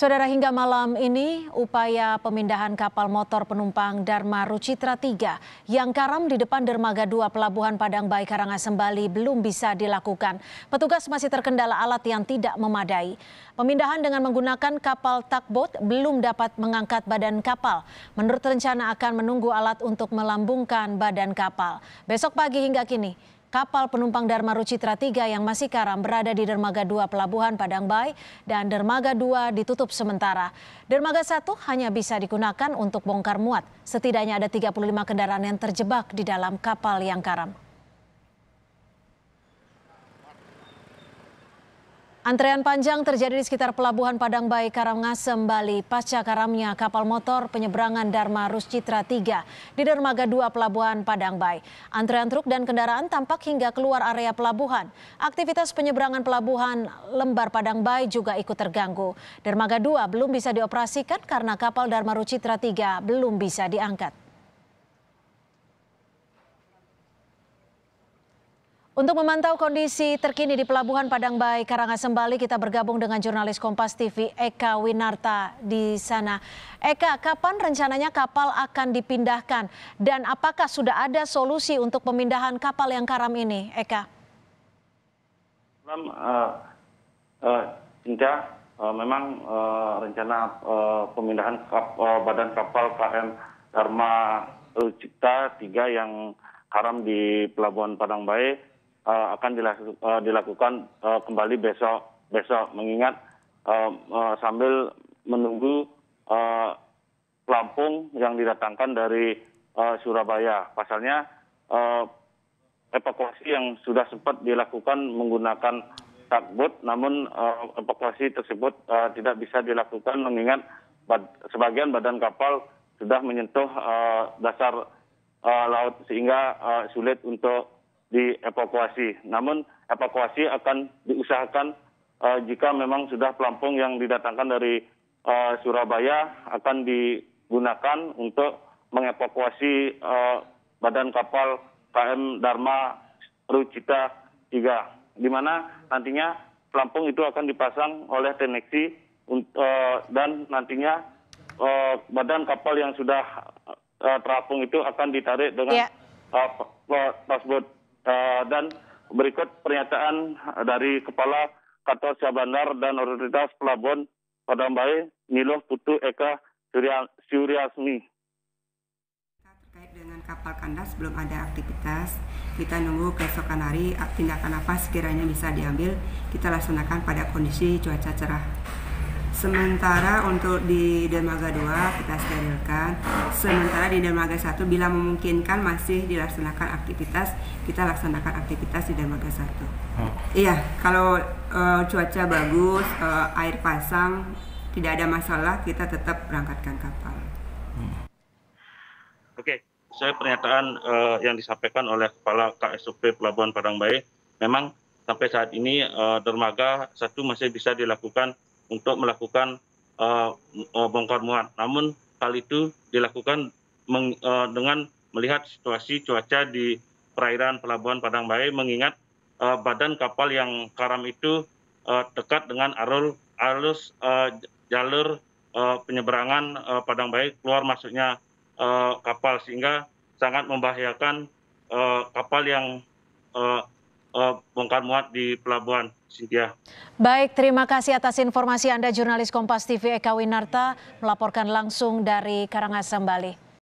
Saudara hingga malam ini upaya pemindahan kapal motor penumpang Dharma Rucitra 3 yang karam di depan dermaga 2 Pelabuhan Padang Bayi Karangasem Bali belum bisa dilakukan. Petugas masih terkendala alat yang tidak memadai. Pemindahan dengan menggunakan kapal takbot belum dapat mengangkat badan kapal. Menurut rencana akan menunggu alat untuk melambungkan badan kapal. Besok pagi hingga kini Kapal penumpang Dharma Rucitra 3 yang masih karam berada di Dermaga 2 Pelabuhan Padang Bay dan Dermaga 2 ditutup sementara. Dermaga 1 hanya bisa digunakan untuk bongkar muat. Setidaknya ada 35 kendaraan yang terjebak di dalam kapal yang karam. Antrean panjang terjadi di sekitar Pelabuhan Padang Bayi Karangasem, Bali pasca karamnya kapal motor penyeberangan Dharma Ruscitra 3 di dermaga 2 Pelabuhan Padang Bayi. Antrean truk dan kendaraan tampak hingga keluar area pelabuhan. Aktivitas penyeberangan pelabuhan Lembar Padang Bayi juga ikut terganggu. Dermaga 2 belum bisa dioperasikan karena kapal Dharma Ruscitra 3 belum bisa diangkat. Untuk memantau kondisi terkini di Pelabuhan Padang Bay Bali, kita bergabung dengan jurnalis Kompas TV Eka Winarta di sana. Eka, kapan rencananya kapal akan dipindahkan dan apakah sudah ada solusi untuk pemindahan kapal yang karam ini, Eka? Malam, uh, uh, uh, memang uh, rencana uh, pemindahan kap, uh, badan kapal KM Dharma Cipta 3 yang karam di Pelabuhan Padang Bay uh, akan dilaku, uh, eh, dilakukan uh, kembali besok besok mengingat uh, uh, sambil menunggu uh, pelampung yang didatangkan dari uh, Surabaya. Pasalnya uh, evakuasi yang sudah sempat dilakukan menggunakan takbut, namun uh, evakuasi tersebut uh, tidak bisa dilakukan mengingat bad, sebagian badan kapal sudah menyentuh uh, dasar uh, laut sehingga uh, sulit untuk dievakuasi. Namun evakuasi akan diusahakan uh, jika memang sudah pelampung yang didatangkan dari uh, Surabaya akan digunakan untuk mengevakuasi uh, badan kapal KM Dharma Rucita 3 di mana nantinya pelampung itu akan dipasang oleh Teneksi uh, dan nantinya uh, badan kapal yang sudah uh, terapung itu akan ditarik dengan yeah. Ya. uh, pasbot Eh, dan berikut pernyataan dari Kepala Kantor Bandar dan Otoritas Pelabuhan Bayi, Niloh Putu Eka Suryasmi. Terkait dengan kapal kandas belum ada aktivitas, kita nunggu keesokan hari tindakan apa sekiranya bisa diambil, kita laksanakan pada kondisi cuaca cerah. Sementara untuk di dermaga 2 kita sterilkan, Sementara di dermaga 1 bila memungkinkan masih dilaksanakan aktivitas, kita laksanakan aktivitas di dermaga 1. oh. Iya, kalau uh, cuaca bagus, uh, air pasang, tidak ada masalah, kita tetap berangkatkan kapal. Hmm. Oke, okay. saya pernyataan uh, yang disampaikan oleh Kepala KSUP Pelabuhan Padang Bayi, memang sampai saat ini uh, dermaga satu masih bisa dilakukan untuk melakukan uh, bongkar muat. Namun hal itu dilakukan e, dengan melihat situasi cuaca di perairan pelabuhan Padang Bayi mengingat uh, badan kapal yang karam itu uh, dekat dengan arul, arus uh, jalur uh, penyeberangan uh, Padang Bayi keluar masuknya uh, kapal sehingga sangat membahayakan uh, kapal yang uh, uh, eh, bongkar muat di pelabuhan. Sintia. Baik, terima kasih atas informasi Anda jurnalis Kompas TV Eka Winarta melaporkan langsung dari Karangasem, Bali.